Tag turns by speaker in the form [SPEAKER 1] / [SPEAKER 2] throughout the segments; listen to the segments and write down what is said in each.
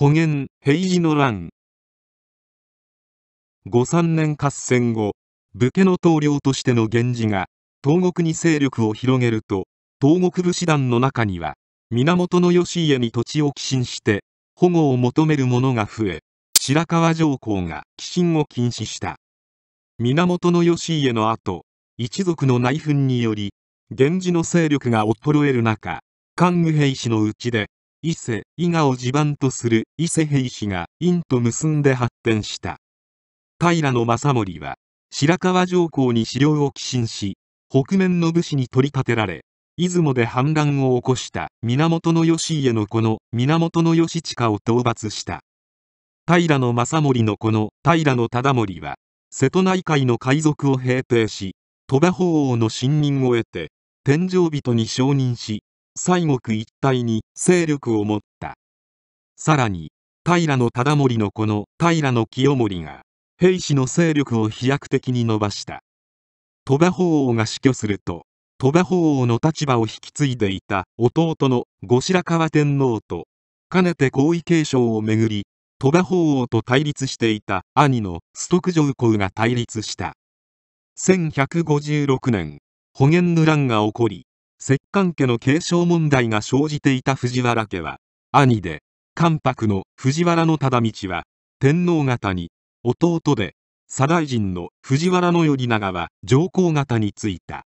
[SPEAKER 1] 保元、平治の乱。5。三年合戦後、武家の棟梁としての源氏が、東国に勢力を広げると、東国武士団の中には、源義家に土地を寄進して、保護を求める者が増え、白河上皇が寄進を禁止した。源義家の後、一族の内紛により、源氏の勢力が衰える中、桓武平氏のうちで、伊勢、伊賀を地盤とする伊勢平氏が院と結んで発展した。平野正盛は、白河上皇に資料を寄進し、北面の武士に取り立てられ、出雲で反乱を起こした源義家の子の源義親を討伐した。平野正盛の子の平野忠盛は、瀬戸内海の海賊を平定し、鳥羽法皇の信任を得て、天上人に承認し、西国一帯に勢力を持ったさらに平忠盛の子の平清盛が兵士の勢力を飛躍的に伸ばした鳥羽法皇が死去すると鳥羽法皇の立場を引き継いでいた弟の後白河天皇とかねて皇位継承をめぐり鳥羽法皇と対立していた兄の崇徳上皇が対立した1156年保元の乱が起こり摂関家の継承問題が生じていた藤原家は、兄で、関白の藤原の忠道は、天皇方に、弟で、左大臣の藤原の頼長は上皇方についた。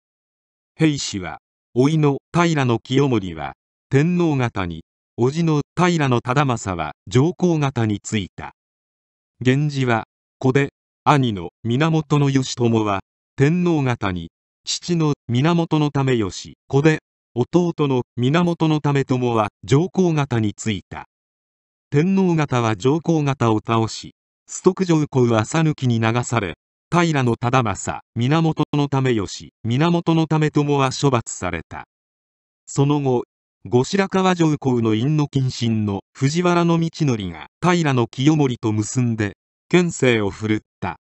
[SPEAKER 1] 平氏は、甥の平の清盛は、天皇方に、叔父の平の忠政は上皇方についた。源氏は、子で、兄の源義朝は、天皇方に、父の源のためよし子で弟の源のため友は上皇方についた天皇方は上皇方を倒し崇徳上皇は讃岐に流され平忠政源のためよし源のため友は処罰されたその後後白河上皇の院の近親の藤原道則が平清盛と結んで県政を振るった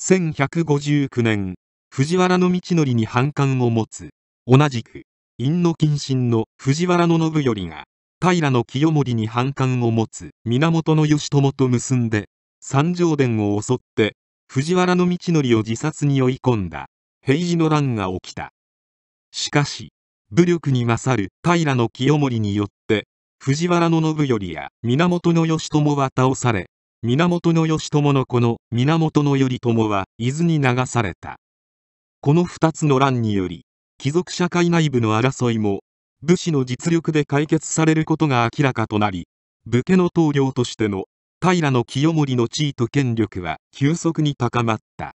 [SPEAKER 1] 1159年藤原道則に反感を持つ同じく陰の謹慎の藤原信頼が平清盛に反感を持つ源義朝と結んで三条殿を襲って藤原道則を自殺に追い込んだ平治の乱が起きたしかし武力に勝る平清盛によって藤原信頼や源義朝は倒され源義朝の子の源頼朝は伊豆に流されたこの二つの乱により貴族社会内部の争いも武士の実力で解決されることが明らかとなり武家の棟梁としての平清盛の地位と権力は急速に高まった